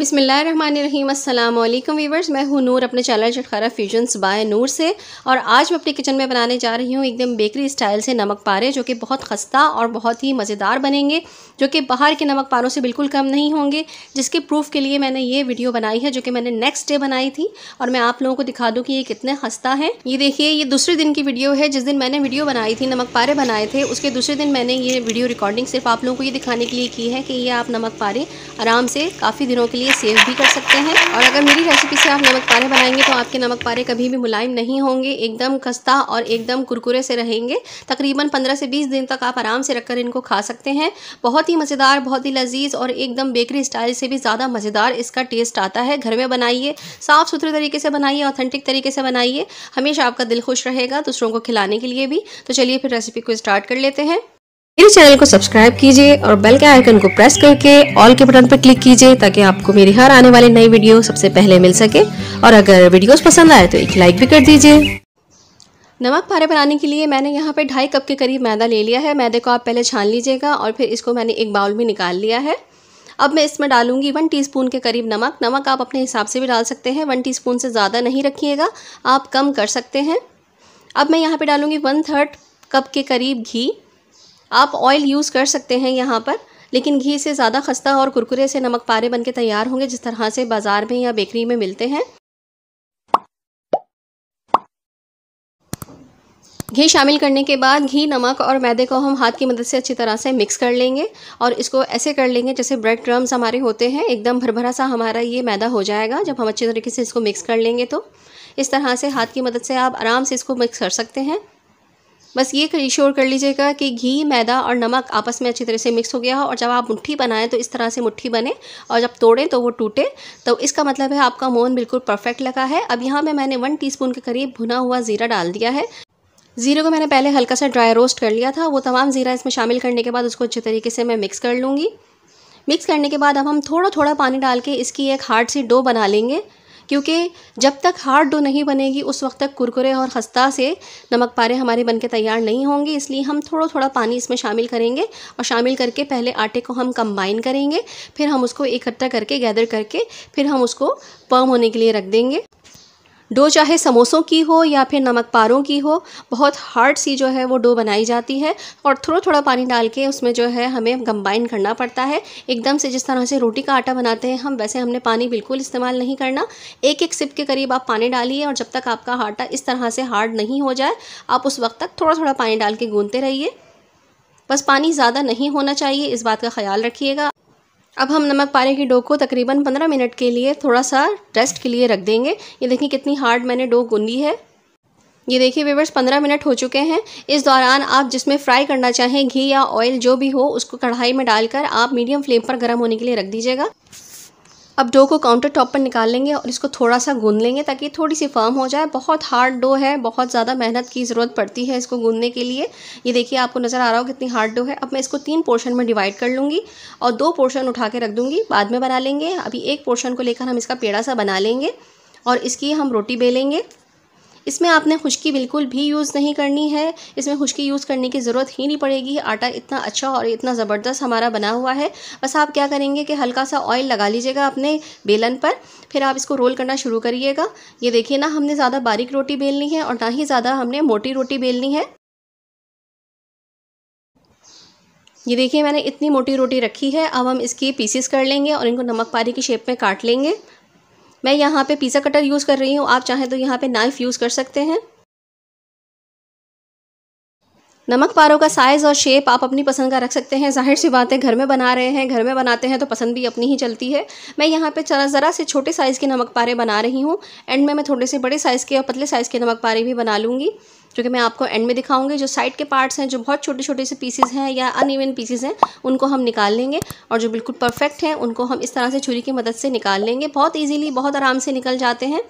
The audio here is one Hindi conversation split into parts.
बिसमीम अल्लाम वीवर्स मैं हूँ नूर अपने channel Chatkhara fusions by Noor से और आज मैं अपने किचन में बनाने जा रही हूँ एकदम बेकरी स्टाइल से नमक पारे जो कि बहुत खस्ता और बहुत ही मज़ेदार बनेंगे जो कि बाहर के नमक पारों से बिल्कुल कम नहीं होंगे जिसके प्रूफ के लिए मैंने ये वीडियो बनाई है जो कि मैंने नेक्स्ट डे बनाई थी और मैं आप लोगों को दिखा दूँ कि ये कितने खस्ता है ये देखिए ये दूसरे दिन की वीडियो है जिस दिन मैंने वीडियो बनाई थी नमक पारे बनाए थे उसके दूसरे दिन मैंने ये वीडियो रिकॉर्डिंग सिर्फ आप लोगों को ये दिखाने के लिए की है कि ये आप नमक पारे आराम से काफ़ी दिनों के लिए लिए सेव भी कर सकते हैं और अगर मेरी रेसिपी से आप नमक पारे बनाएंगे तो आपके नमक पारे कभी भी मुलायम नहीं होंगे एकदम खस्ता और एकदम कुरकुरे से रहेंगे तकरीबन पंद्रह से बीस दिन तक आप आराम से रखकर इनको खा सकते हैं बहुत ही मज़ेदार बहुत ही लजीज और एकदम बेकरी स्टाइल से भी ज़्यादा मज़ेदार इसका टेस्ट आता है घर में बनाइए साफ़ सुथरे तरीके से बनाइए ऑथेंटिक तरीके से बनाइए हमेशा आपका दिल खुश रहेगा दूसरों को खिलाने के लिए भी तो चलिए फिर रेसिपी को स्टार्ट कर लेते हैं मेरे चैनल को सब्सक्राइब कीजिए और बेल के आइकन को प्रेस करके ऑल के बटन पर क्लिक कीजिए ताकि आपको मेरी हर आने वाली नई वीडियो सबसे पहले मिल सके और अगर वीडियोस पसंद आए तो एक लाइक भी कर दीजिए नमक पारे बनाने के लिए मैंने यहाँ पे ढाई कप के करीब मैदा ले लिया है मैदे को आप पहले छान लीजिएगा और फिर इसको मैंने एक बाउल में निकाल लिया है अब मैं इसमें डालूंगी वन टीस्पून के करीब नमक नमक आप अपने हिसाब से भी डाल सकते हैं वन टीस्पून से ज़्यादा नहीं रखिएगा आप कम कर सकते हैं अब मैं यहाँ पे डालूंगी वन थर्ड कप के करीब घी आप ऑयल यूज़ कर सकते हैं यहाँ पर लेकिन घी से ज़्यादा खस्ता और कुरकुरे से नमक पारे बन के तैयार होंगे जिस तरह से बाज़ार में या बेकरी में मिलते हैं घी शामिल करने के बाद घी नमक और मैदे को हम हाथ की मदद से अच्छी तरह से मिक्स कर लेंगे और इसको ऐसे कर लेंगे जैसे ब्रेड क्रम्स हमारे होते हैं एकदम भरभरा सा हमारा ये मैदा हो जाएगा जब हम अच्छे तरीके से इसको मिक्स कर लेंगे तो इस तरह से हाथ की मदद से आप आराम से इसको मिक्स कर सकते हैं बस ये इश्योर कर लीजिएगा कि घी मैदा और नमक आपस में अच्छी तरह से मिक्स हो गया हो और जब आप मुट्ठी बनाएं तो इस तरह से मुट्ठी बने और जब तोड़ें तो वो टूटे तो इसका मतलब है आपका मोहन बिल्कुल परफेक्ट लगा है अब यहाँ पर मैंने वन टी के करीब भुना हुआ ज़ीरा डाल दिया है ज़ीरे को मैंने पहले हल्का सा ड्राई रोस्ट कर लिया था वो तमाम ज़ीरा इसमें शामिल करने के बाद उसको अच्छे तरीके से मैं मिक्स कर लूँगी मिक्स करने के बाद अब हम थोड़ा थोड़ा पानी डाल के इसकी एक हार्ड सी डो बना लेंगे क्योंकि जब तक हार्ड डो नहीं बनेगी उस वक्त तक कुरकुरे और खस्ता से नमक पारे हमारे बनके तैयार नहीं होंगे इसलिए हम थोड़ा थोड़ा पानी इसमें शामिल करेंगे और शामिल करके पहले आटे को हम कंबाइन करेंगे फिर हम उसको इकट्ठा करके गैदर करके फिर हम उसको पर्म होने के लिए रख देंगे डो चाहे समोसों की हो या फिर नमक पारों की हो बहुत हार्ड सी जो है वो डो बनाई जाती है और थोड़ा थोड़ा पानी डाल के उसमें जो है हमें कंबाइन करना पड़ता है एकदम से जिस तरह से रोटी का आटा बनाते हैं हम वैसे हमने पानी बिल्कुल इस्तेमाल नहीं करना एक एक सिप के करीब आप पानी डालिए और जब तक आपका आटा इस तरह से हार्ड नहीं हो जाए आप उस वक्त तक थोड़ा थोड़ा पानी डाल के गूंदते रहिए बस पानी ज़्यादा नहीं होना चाहिए इस बात का ख्याल रखिएगा अब हम नमक पारे की डो को तकरीबन 15 मिनट के लिए थोड़ा सा रेस्ट के लिए रख देंगे ये देखिए कितनी हार्ड मैंने डो गूंदी है ये देखिए वेवर्स 15 मिनट हो चुके हैं इस दौरान आप जिसमें फ्राई करना चाहें घी या ऑयल जो भी हो उसको कढ़ाई में डालकर आप मीडियम फ्लेम पर गर्म होने के लिए रख दीजिएगा अब डो को काउंटर टॉप पर निकाल लेंगे और इसको थोड़ा सा गूंद लेंगे ताकि थोड़ी सी फर्म हो जाए बहुत हार्ड डो है बहुत ज़्यादा मेहनत की ज़रूरत पड़ती है इसको गूंदने के लिए ये देखिए आपको नज़र आ रहा हो कितनी हार्ड डो है अब मैं इसको तीन पोर्शन में डिवाइड कर लूँगी और दो पोर्शन उठा के रख दूँगी बाद में बना लेंगे अभी एक पोर्शन को लेकर हम इसका पेड़ा सा बना लेंगे और इसकी हम रोटी बेलेंगे इसमें आपने खुश्की बिल्कुल भी यूज़ नहीं करनी है इसमें खुश्की यूज़ करने की ज़रूरत ही नहीं पड़ेगी आटा इतना अच्छा और इतना ज़बरदस्त हमारा बना हुआ है बस आप क्या करेंगे कि हल्का सा ऑयल लगा लीजिएगा अपने बेलन पर फिर आप इसको रोल करना शुरू करिएगा ये देखिए ना हमने ज़्यादा बारीक रोटी बेलनी है और ना ही ज़्यादा हमने मोटी रोटी बेलनी है ये देखिए मैंने इतनी मोटी रोटी रखी है अब हम इसकी पीसीस कर लेंगे और इनको नमक पारी की शेप में काट लेंगे मैं यहाँ पे पिज़्ज़ा कटर यूज़ कर रही हूँ आप चाहें तो यहाँ पे नाइफ़ यूज़ कर सकते हैं नमक पारों का साइज़ और शेप आप अपनी पसंद का रख सकते हैं जाहिर सी बात है घर में बना रहे हैं घर में बनाते हैं तो पसंद भी अपनी ही चलती है मैं यहाँ पे जरा ज़रा से छोटे साइज़ के नमक पारे बना रही हूँ एंड में मैं थोड़े से बड़े साइज़ के और पतले साइज़ के नमक पारे भी बना लूँगी जो कि मैं आपको एंड में दिखाऊंगी जो साइड के पार्ट्स हैं जो बहुत छोटे छोटे से पीसेज हैं या अनइवन पीसेज हैं उनको हम निकाल लेंगे और जो बिल्कुल परफेक्ट हैं उनको हम इस तरह से छुरी की मदद से निकाल लेंगे बहुत ईजिली बहुत आराम से निकल जाते हैं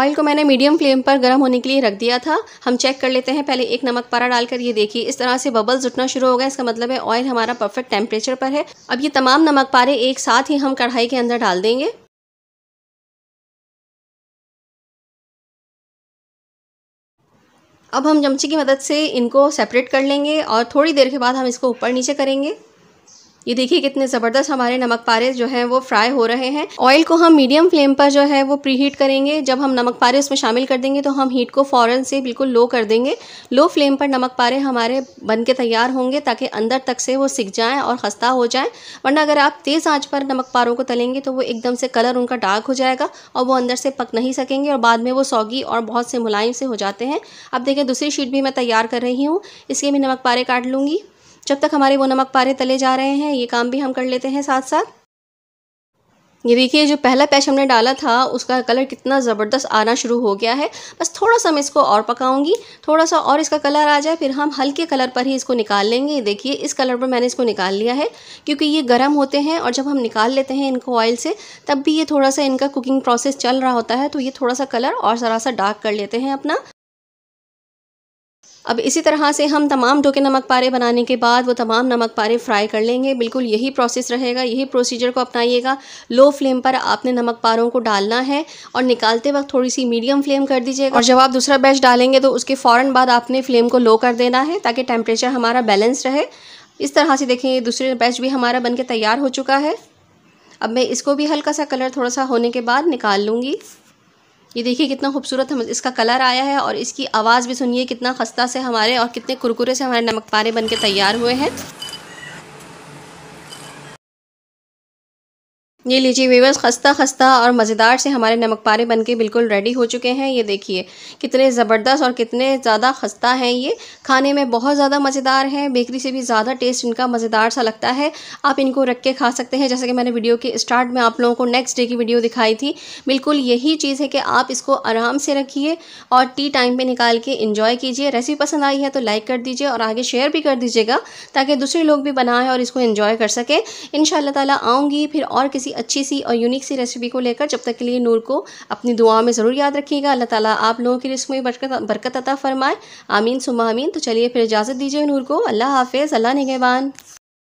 ऑयल को मैंने मीडियम फ्लेम पर गर्म होने के लिए रख दिया था हम चेक कर लेते हैं पहले एक नमक पारा डालकर ये देखिए इस तरह से बबल्स उठना शुरू हो गया इसका मतलब है ऑयल हमारा परफेक्ट टेम्परेचर पर है अब ये तमाम नमक पारे एक साथ ही हम कढ़ाई के अंदर डाल देंगे अब हम चमचे की मदद से इनको सेपरेट कर लेंगे और थोड़ी देर के बाद हम इसको ऊपर नीचे करेंगे ये देखिए कितने ज़बरदस्त हमारे नमक पारे जो हैं वो फ्राई हो रहे हैं ऑयल को हम मीडियम फ्लेम पर जो है वो प्री हीट करेंगे जब हम नमक पारे उसमें शामिल कर देंगे तो हम हीट को फ़ौरन से बिल्कुल लो कर देंगे लो फ्लेम पर नमक पारे हमारे बन के तैयार होंगे ताकि अंदर तक से वो सिक जाएँ और खस्ता हो जाएँ वरना अगर आप तेज़ आँच पर नमक पारों को तलेंगे तो वो एकदम से कलर उनका डार्क हो जाएगा और वो अंदर से पक नहीं सकेंगे और बाद में वो सौगी और बहुत से मुलायम से हो जाते हैं अब देखें दूसरी शीट भी मैं तैयार कर रही हूँ इसके भी नमक पारे काट लूँगी जब तक हमारे वो नमक पारे तले जा रहे हैं ये काम भी हम कर लेते हैं साथ साथ ये देखिए जो पहला पैच हमने डाला था उसका कलर कितना ज़बरदस्त आना शुरू हो गया है बस थोड़ा सा मैं इसको और पकाऊंगी थोड़ा सा और इसका कलर आ जाए फिर हम हल्के कलर पर ही इसको निकाल लेंगे देखिए इस कलर पर मैंने इसको निकाल लिया है क्योंकि ये गर्म होते हैं और जब हम निकाल लेते हैं इनको ऑयल से तब भी ये थोड़ा सा इनका कुकिंग प्रोसेस चल रहा होता है तो ये थोड़ा सा कलर और ज़रा सा डार्क कर लेते हैं अपना अब इसी तरह से हम तमाम ढोके नमक पारे बनाने के बाद वो तमाम नमक पारे फ्राई कर लेंगे बिल्कुल यही प्रोसेस रहेगा यही प्रोसीजर को अपनाइएगा लो फ्लेम पर आपने नमक पारों को डालना है और निकालते वक्त थोड़ी सी मीडियम फ्लेम कर दीजिएगा और जब आप दूसरा बैच डालेंगे तो उसके फ़ौर बाद आपने फ्लेम को लो कर देना है ताकि टेम्परेचर हमारा बैलेंस रहे इस तरह से देखें दूसरे बैच भी हमारा बन तैयार हो चुका है अब मैं इसको भी हल्का सा कलर थोड़ा सा होने के बाद निकाल लूँगी ये देखिए कितना खूबसूरत हम इसका कलर आया है और इसकी आवाज़ भी सुनिए कितना खस्ता से हमारे और कितने कुरकुरे से हमारे नमक पारे बन के तैयार हुए हैं ये लीजिए वीवर्स खस्ता खस्ता और मज़ेदार से हमारे नमक पारे बन के बिल्कुल रेडी हो चुके हैं ये देखिए कितने ज़बरदस्त और कितने ज़्यादा खस्ता हैं ये खाने में बहुत ज़्यादा मज़ेदार हैं बेकरी से भी ज़्यादा टेस्ट इनका मज़ेदार सा लगता है आप इनको रख के खा सकते हैं जैसे कि मैंने वीडियो के स्टार्ट में आप लोगों को नेक्स्ट डे की वीडियो दिखाई थी बिल्कुल यही चीज़ है कि आप इसको आराम से रखिए और टी टाइम पर निकाल के इन्जॉय कीजिए रेसिपी पसंद आई है तो लाइक कर दीजिए और आगे शेयर भी कर दीजिएगा ताकि दूसरे लोग भी बनाएँ और इसको इन्जॉय कर सकें इन शाला आऊँगी फिर और किसी किसी अच्छी सी और यूनिक सी रेसिपी को लेकर जब तक के लिए नूर को अपनी दुआ में ज़रूर याद रखिएगा अल्लाह ताला आप लोगों की रिस्क में बरकत बरकत अता फरमाए आमीन सुमा आमीन तो चलिए फिर इजाज़त दीजिए नूर को अल्लाह हाफिज़ अल्लाह नगेबान